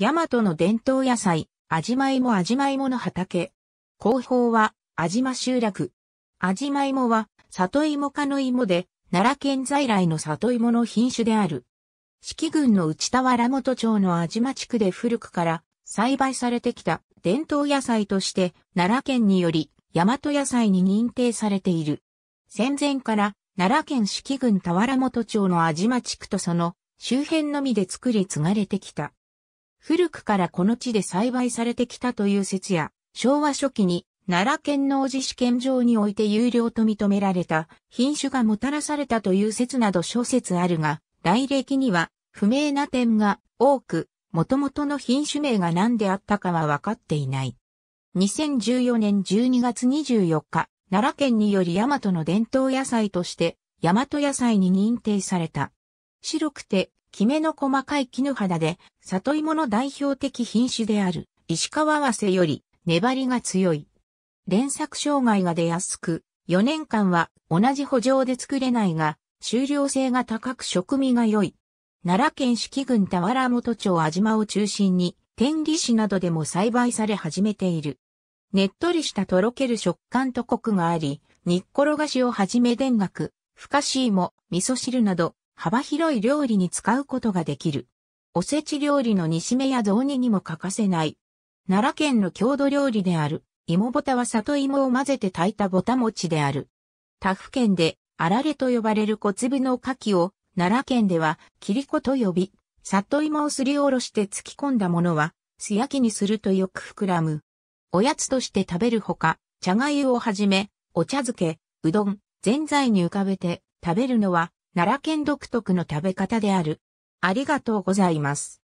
大和の伝統野菜、味まいも味まいもの畑。後方は、味ま集落。味まいもは、里芋科の芋で、奈良県在来の里芋の品種である。四季郡の内田原本町の味間地区で古くから栽培されてきた伝統野菜として奈良県により大和野菜に認定されている。戦前から奈良県四季郡田原本町の味間地区とその周辺のみで作り継がれてきた。古くからこの地で栽培されてきたという説や、昭和初期に奈良県農事試験場において有料と認められた品種がもたらされたという説など諸説あるが、来歴には不明な点が多く、元々の品種名が何であったかは分かっていない。2014年12月24日、奈良県により大和の伝統野菜として、大和野菜に認定された。白くてきめの細かい絹肌で、里芋の代表的品種である、石川わせより、粘りが強い。連作障害が出やすく、4年間は同じ補助で作れないが、収量性が高く食味が良い。奈良県四季郡田原本町安島を中心に、天理市などでも栽培され始めている。ねっとりしたとろける食感とコクがあり、煮っころがしをはじめ田楽、ふかし芋、味噌汁など、幅広い料理に使うことができる。おせち料理の煮しめや雑煮にも欠かせない。奈良県の郷土料理である、芋ぼたは里芋を混ぜて炊いたぼた餅である。他府県で、あられと呼ばれる小粒の牡蠣を、奈良県では、キリコと呼び、里芋をすりおろして突き込んだものは、素焼きにするとよく膨らむ。おやつとして食べるほか、茶粥をはじめ、お茶漬け、うどん、ぜんざいに浮かべて食べるのは奈良県独特の食べ方である。ありがとうございます。